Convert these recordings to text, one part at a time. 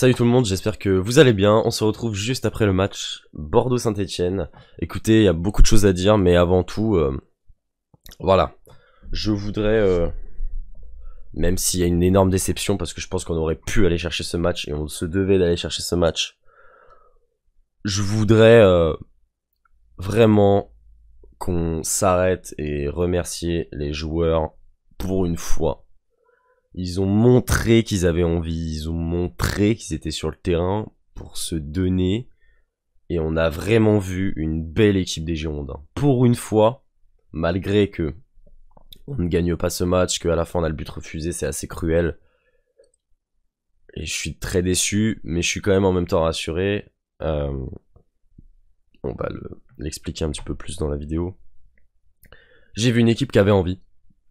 Salut tout le monde, j'espère que vous allez bien. On se retrouve juste après le match Bordeaux-Saint-Etienne. Écoutez, il y a beaucoup de choses à dire, mais avant tout, euh, voilà. Je voudrais, euh, même s'il y a une énorme déception, parce que je pense qu'on aurait pu aller chercher ce match, et on se devait d'aller chercher ce match, je voudrais euh, vraiment qu'on s'arrête et remercier les joueurs pour une fois ils ont montré qu'ils avaient envie, ils ont montré qu'ils étaient sur le terrain pour se donner. Et on a vraiment vu une belle équipe des Girondins. Pour une fois, malgré que on ne gagne pas ce match, qu'à la fin on a le but refusé, c'est assez cruel. Et je suis très déçu, mais je suis quand même en même temps rassuré. Euh, on va l'expliquer un petit peu plus dans la vidéo. J'ai vu une équipe qui avait envie.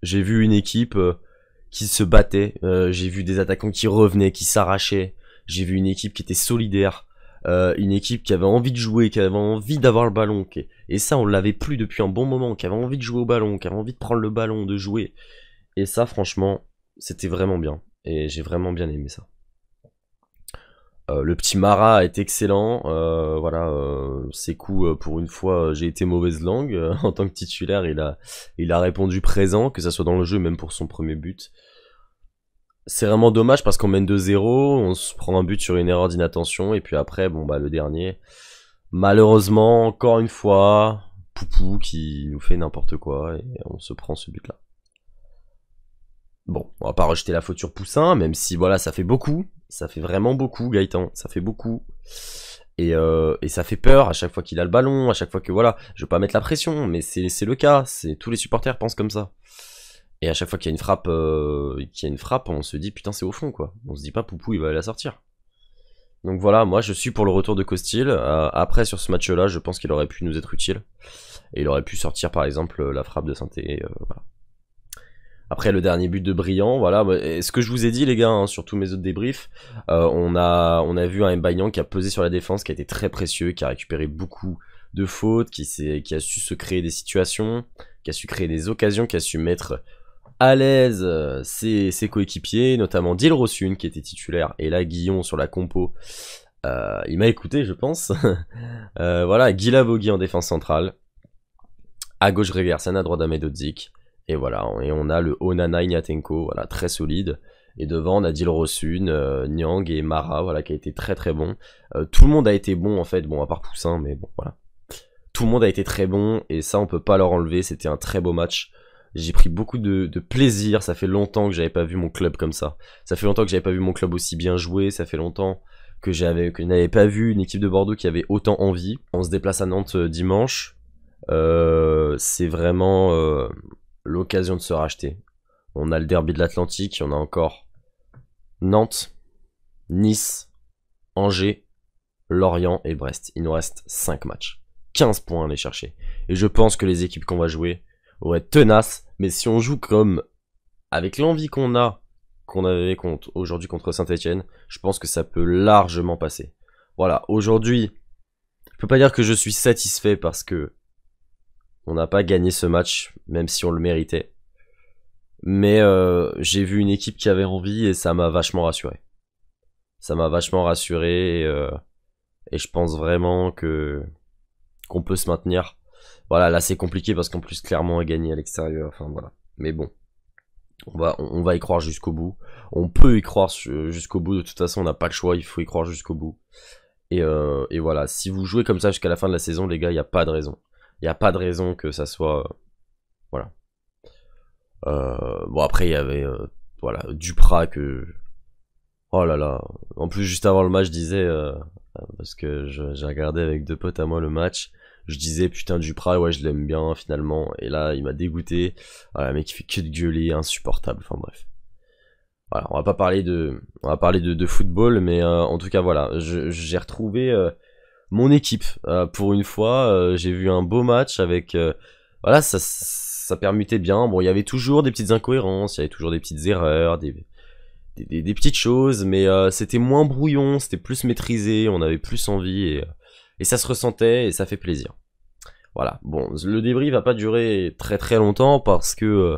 J'ai vu une équipe euh, qui se battaient. Euh, j'ai vu des attaquants qui revenaient, qui s'arrachaient. J'ai vu une équipe qui était solidaire. Euh, une équipe qui avait envie de jouer, qui avait envie d'avoir le ballon. Et ça, on l'avait plus depuis un bon moment. Qui avait envie de jouer au ballon, qui avait envie de prendre le ballon, de jouer. Et ça, franchement, c'était vraiment bien. Et j'ai vraiment bien aimé ça. Euh, le petit Mara est excellent. Euh, voilà, euh, ses coups, euh, pour une fois, j'ai été mauvaise langue. en tant que titulaire, il a, il a répondu présent, que ça soit dans le jeu, même pour son premier but. C'est vraiment dommage parce qu'on mène 2-0, on se prend un but sur une erreur d'inattention, et puis après, bon, bah, le dernier. Malheureusement, encore une fois, Poupou qui nous fait n'importe quoi, et on se prend ce but-là. Bon, on va pas rejeter la faute sur Poussin, même si voilà, ça fait beaucoup. Ça fait vraiment beaucoup, Gaëtan. Ça fait beaucoup. Euh, et, ça fait peur à chaque fois qu'il a le ballon, à chaque fois que voilà, je veux pas mettre la pression, mais c'est le cas, c'est tous les supporters pensent comme ça. Et à chaque fois qu'il y a une frappe, euh, qu'il y a une frappe, on se dit putain c'est au fond quoi. On se dit pas Poupou il va la sortir. Donc voilà, moi je suis pour le retour de Costil. Euh, après sur ce match-là, je pense qu'il aurait pu nous être utile et il aurait pu sortir par exemple la frappe de Santé. voilà. Après le dernier but de Brillant, voilà. Bah, ce que je vous ai dit les gars, hein, sur tous mes autres débriefs, euh, on, a, on a vu un Mbayan qui a pesé sur la défense, qui a été très précieux, qui a récupéré beaucoup de fautes, qui, qui a su se créer des situations, qui a su créer des occasions, qui a su mettre à l'aise euh, ses, ses coéquipiers, notamment Dil qui était titulaire, et là Guillon sur la compo. Euh, il m'a écouté, je pense. voilà, Guy Lavogui en défense centrale. À gauche, Reversen, à droite, Ahmed Odzik. Et voilà, et on a le Onana Ignatenko, voilà, très solide. Et devant, on a Dil Rosun, euh, Nyang et Mara, voilà, qui a été très très bon. Euh, tout le monde a été bon en fait, bon, à part Poussin, mais bon, voilà. Tout le monde a été très bon, et ça, on peut pas leur enlever. C'était un très beau match. J'ai pris beaucoup de, plaisir. Ça fait longtemps que j'avais pas vu mon club comme ça. Ça fait longtemps que j'avais pas vu mon club aussi bien joué. Ça fait longtemps que j'avais que n'avais pas vu une équipe de Bordeaux qui avait autant envie. On se déplace à Nantes euh, dimanche. c'est vraiment, euh, l'occasion de se racheter. On a le derby de l'Atlantique, on a encore Nantes, Nice, Angers, Lorient et Brest. Il nous reste 5 matchs. 15 points à aller chercher. Et je pense que les équipes qu'on va jouer vont être tenaces. Mais si on joue comme avec l'envie qu'on a, qu'on avait contre, aujourd'hui contre Saint-Etienne, je pense que ça peut largement passer. Voilà, aujourd'hui, je peux pas dire que je suis satisfait parce que on n'a pas gagné ce match, même si on le méritait. Mais euh, j'ai vu une équipe qui avait envie et ça m'a vachement rassuré. Ça m'a vachement rassuré et, euh, je pense vraiment que qu'on peut se maintenir. Voilà, là c'est compliqué parce qu'en plus clairement a gagné à l'extérieur. Enfin voilà. Mais bon, on va, on va y croire jusqu'au bout. On peut y croire jusqu'au bout. De toute façon, on n'a pas le choix. Il faut y croire jusqu'au bout. Et, euh, et, voilà, si vous jouez comme ça jusqu'à la fin de la saison, les gars, il n'y a pas de raison. Il n'y a pas de raison que ça soit. Euh, voilà. Euh, bon, après, il y avait euh, voilà, Duprat que. Oh là là. En plus, juste avant le match, je disais. parce que j'ai regardé avec deux potes à moi le match. Je disais, putain, Duprat, ouais, je l'aime bien finalement. Et là, il m'a dégoûté. Voilà, ah, mec, il fait que de gueuler, insupportable. Enfin, bref. Voilà, on va pas parler de, on va parler de, de football, mais en tout cas, voilà. J'ai retrouvé mon équipe. Euh, pour une fois, euh, j'ai vu un beau match avec. Euh, voilà, ça, ça permutait bien. Bon, il y avait toujours des petites incohérences, il y avait toujours des petites erreurs, des, des, petites choses, mais c'était moins brouillon, c'était plus maîtrisé, on avait plus envie, et, ça se ressentait, et ça fait plaisir. Voilà, bon, le débris va pas durer très très longtemps parce que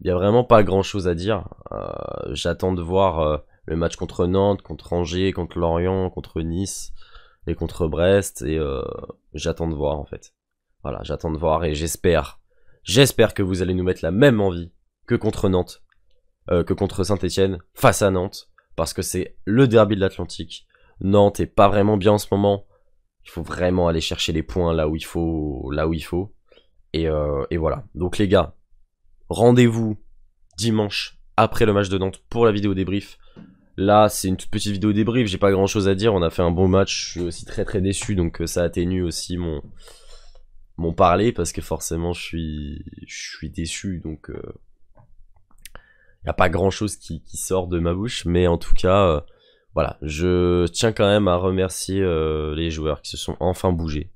il a vraiment pas grand chose à dire. J'attends de voir le match contre Nantes, contre Angers, contre Lorient, contre Nice et contre Brest. Et euh, j'attends de voir en fait. Voilà, j'attends de voir et j'espère, j'espère que vous allez nous mettre la même envie que contre Nantes, euh, que contre Saint-Etienne, face à Nantes, parce que c'est le derby de l'Atlantique. Nantes est pas vraiment bien en ce moment. Il faut vraiment aller chercher les points là où il faut, là où il faut. Et, euh, et voilà. Donc les gars, rendez-vous dimanche après le match de Nantes pour la vidéo débrief. Là, c'est une toute petite vidéo débrief, j'ai pas grand chose à dire. On a fait un bon match, je suis aussi très très déçu, donc euh, ça atténue aussi mon, mon parler parce que forcément je suis, je suis déçu, donc il euh, n'y a pas grand chose qui, sort de ma bouche. Mais en tout cas, euh, voilà, je tiens quand même à remercier les joueurs qui se sont enfin bougés.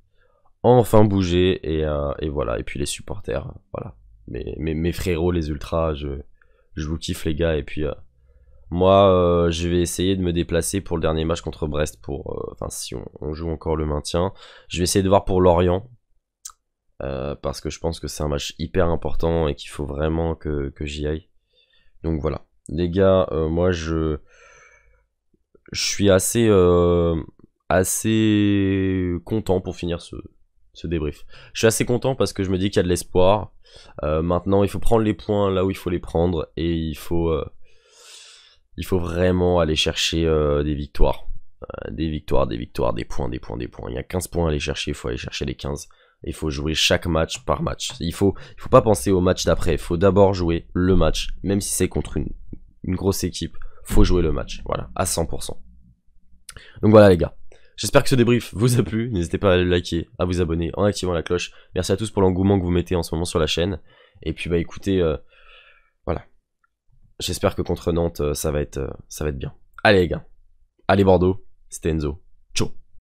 Enfin bougés, et, voilà, et puis les supporters, voilà. Mes, mes frérots, les ultras, je, je vous kiffe les gars, et puis moi, euh, je vais essayer de me déplacer pour le dernier match contre Brest. Pour, euh, enfin, si on, joue encore le maintien, je vais essayer de voir pour Lorient euh, parce que je pense que c'est un match hyper important et qu'il faut vraiment que, que j'y aille. Donc voilà, les gars, moi je, je suis assez, assez content pour finir ce, ce débrief. Je suis assez content parce que je me dis qu'il y a de l'espoir. maintenant, il faut prendre les points là où il faut les prendre et il faut il faut vraiment aller chercher euh, des victoires. Euh, des victoires, des victoires, des points, des points, des points. Il y a 15 points à aller chercher, il faut aller chercher les 15. Il faut jouer chaque match par match. Il faut, il faut pas penser au match d'après. Il faut d'abord jouer le match, même si c'est contre une, grosse équipe. Il Faut jouer le match, voilà, à 100%. Donc voilà les gars. J'espère que ce débrief vous a plu. N'hésitez pas à le liker, à vous abonner en activant la cloche. Merci à tous pour l'engouement que vous mettez en ce moment sur la chaîne. Et puis bah écoutez, euh, J'espère que contre Nantes, euh, ça va, être, euh, ça va être bien. Allez les gars, allez Bordeaux, c'était Enzo.